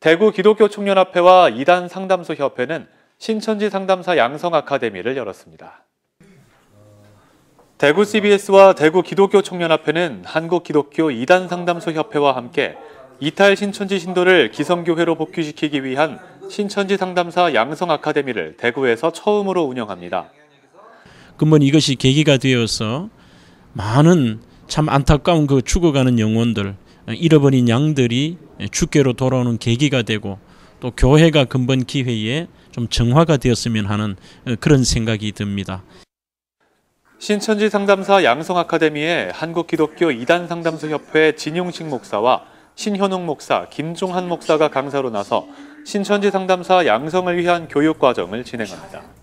대구 기독교 총년합회와 이단 상담소 협회는 신천지 상담사 양성 아카데미를 열었습니다. 대구 CBS와 대구 기독교 청년합회는 한국 기독교 이단 상담소 협회와 함께 이탈 신천지 신도를 기성교회로 복귀시키기 위한 신천지 상담사 양성 아카데미를 대구에서 처음으로 운영합니다. 그러 이것이 계기가 되어서 많은 참 안타까운 그 죽어가는 영혼들, 잃어버린 양들이 예, 주께로 돌아오는 계기가 되고 또 교회가 근본 기회에 좀 정화가 되었으면 하는 어, 그런 생각이 듭니다. 신천지 상담사 양성 아카데미에 한국기독교 이단 상담소 협회 진용식 목사와 신현웅 목사, 김종한 목사가 강사로 나서 신천지 상담사 양성을 위한 교육 과정을 진행합니다.